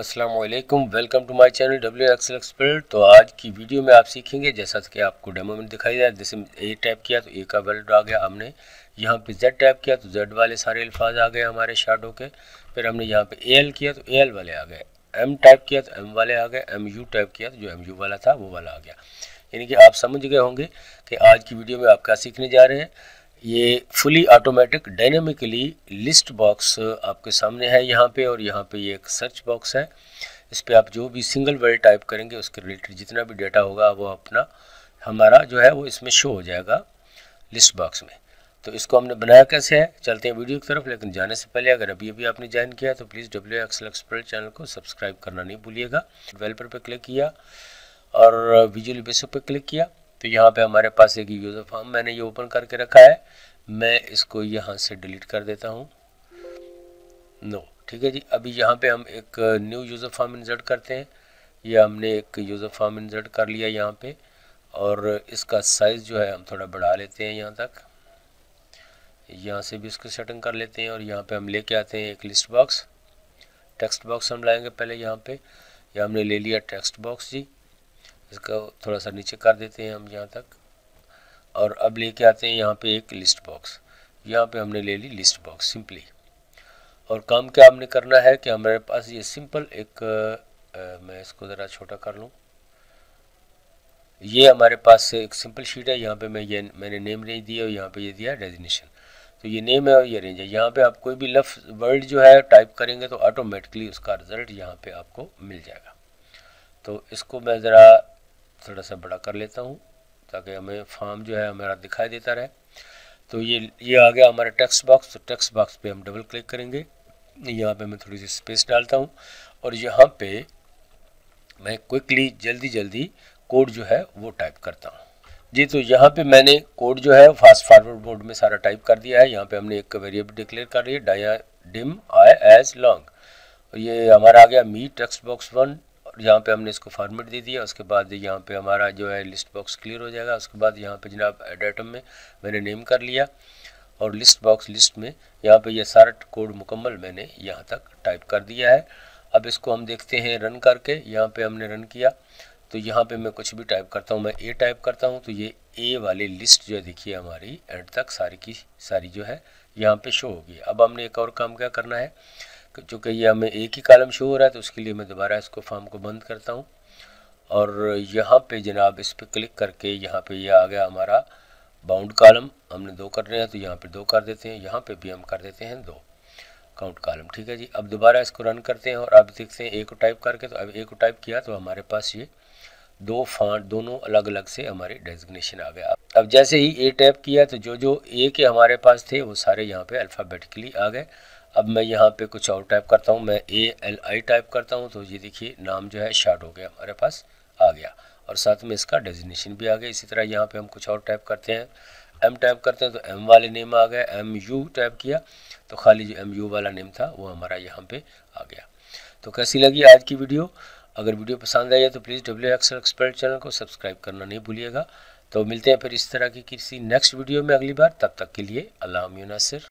अस्सलाम वालेकुम welcome to my channel W excel expert तो आज की वीडियो में आप सीखेंगे जैसा कि आपको डेमो में दिखाई दिया जैसे ए टाइप किया तो ए का वर्ड आ गया हमने यहाँ पे जेड टाइप किया तो जेड वाले सारे अल्फाज आ गए हमारे शार्टों के फिर हमने यहाँ पे एल किया तो ए एल वाले आ गए एम टाइप किया तो एम वाले आ गए एम यू टाइप किया तो जो एम यू वाला था वो वाला आ गया यानी कि आप समझ गए होंगे कि आज की वीडियो में आप क्या सीखने जा रहे हैं ये fully automatic dynamically list box आपके सामने है यहाँ पे और यहाँ पे ये एक सर्च बॉक्स है इस पर आप जो भी सिंगल वर्ड टाइप करेंगे उसके रिलेटेड जितना भी डेटा होगा वो अपना हमारा जो है वो इसमें शो हो जाएगा लिस्ट बॉक्स में तो इसको हमने बनाया कैसे है चलते हैं वीडियो की तरफ लेकिन जाने से पहले अगर अभी अभी आपने ज्वाइन किया तो please W excel expert channel को सब्सक्राइब करना नहीं भूलिएगा वेलपर पर क्लिक किया और विजुअल बेसिक पर क्लिक किया तो यहाँ पे हमारे पास एक यूज़र फॉर्म मैंने ये ओपन करके रखा है मैं इसको यहाँ से डिलीट कर देता हूँ नो ठीक है जी अभी यहाँ पे हम एक न्यू यूज़र फॉर्म इंसर्ट करते हैं ये हमने एक यूज़र फॉर्म इंसर्ट कर लिया यहाँ पे और इसका साइज़ जो है हम थोड़ा बढ़ा लेते हैं यहाँ तक यहाँ से भी इसको सेटिंग कर लेते हैं और यहाँ पर हम ले आते हैं एक लिस्ट बॉक्स टेक्स्ट बॉक्स हम लाएँगे पहले यहाँ पर यह हमने ले लिया टेक्स्ट बॉक्स जी इसको थोड़ा सा नीचे कर देते हैं हम यहाँ तक और अब लेके आते हैं यहाँ पे एक लिस्ट बॉक्स यहाँ पे हमने ले ली लिस्ट बॉक्स सिंपली और काम क्या हमने करना है कि हमारे पास ये सिंपल एक आ, मैं इसको ज़रा छोटा कर लूँ ये हमारे पास एक सिंपल शीट है यहाँ पे मैं ये मैंने नेम रेंज दिया और यहाँ पे ये दिया डेजिनेशन तो ये नेम है और ये रेंज है यहाँ पे आप कोई भी लफ वर्ड जो है टाइप करेंगे तो ऑटोमेटिकली उसका रिज़ल्ट यहाँ पे आपको मिल जाएगा तो इसको मैं ज़रा थोड़ा सा बड़ा कर लेता हूँ ताकि हमें फॉर्म जो है हमारा दिखाई देता रहे तो ये ये आ गया हमारा टेक्स्ट बॉक्स तो टेक्स्ट बॉक्स पे हम डबल क्लिक करेंगे यहाँ पे मैं थोड़ी सी स्पेस डालता हूँ और यहाँ पे मैं क्विकली जल्दी जल्दी कोड जो है वो टाइप करता हूँ जी तो यहाँ पे मैंने कोड जो है फास्ट फॉरवर्ड मोड में सारा टाइप कर दिया है यहाँ पे हमने एक वेरिएबल डिक्लेयर कर रही है डाया डिम आई एज लॉन्ग ये हमारा आ गया मी टेक्स्ट बॉक्स वन और यहाँ पे हमने इसको फॉर्मेट दे दिया उसके बाद यहाँ पे हमारा जो है लिस्ट बॉक्स क्लियर हो जाएगा उसके बाद यहाँ पे जनाब एड आइटम में मैंने नेम कर लिया और लिस्ट बॉक्स लिस्ट में यहाँ पे यह सारा कोड मुकम्मल मैंने यहाँ तक टाइप कर दिया है अब इसको हम देखते हैं रन करके यहाँ पे हमने रन किया तो यहाँ पे मैं कुछ भी टाइप करता हूँ मैं ए टाइप करता हूँ तो ये ए वाली लिस्ट जो है देखिए हमारी एंड तक सारी की सारी जो है यहाँ पर शो होगी अब हमने एक और काम क्या करना है चूँकि ये हमें एक ही कॉलम शो हो रहा है तो उसके लिए मैं दोबारा इसको फॉर्म को बंद करता हूँ और यहाँ पे जनाब इस पर क्लिक करके यहाँ पे ये यह आ गया हमारा बाउंड कॉलम हमने दो करने हैं तो यहाँ पे दो कर देते हैं यहाँ पे भी हम कर देते हैं दो काउंट कॉलम ठीक है जी अब दोबारा इसको रन करते हैं और अब देखते हैं ए को टाइप करके तो अब ए को टाइप किया तो हमारे पास ये दो फांट दोनों अलग अलग से हमारे डेजिग्नेशन आ गया अब जैसे ही ए टाइप किया तो जो जो ए के हमारे पास थे वो सारे यहाँ पे अल्फ़ाबेटिकली आ गए अब मैं यहाँ पे कुछ और टाइप करता हूँ मैं ए एल आई टाइप करता हूँ तो ये देखिए नाम जो है शार्ट हो गया हमारे पास आ गया और साथ में इसका डेजिनेशन भी आ गया इसी तरह यहाँ पे हम कुछ और टाइप करते हैं एम टाइप करते हैं तो एम वाले नेम आ गए एम यू टाइप किया तो खाली जो एम यू वाला नेम था वो हमारा यहाँ पर आ गया तो कैसी लगी आज की वीडियो अगर वीडियो पसंद आई है तो please W XL expert channel को सब्सक्राइब करना नहीं भूलिएगा तो मिलते हैं फिर इस तरह की किसी नेक्स्ट वीडियो में अगली बार तब तक के लिए अल्लाह नासिर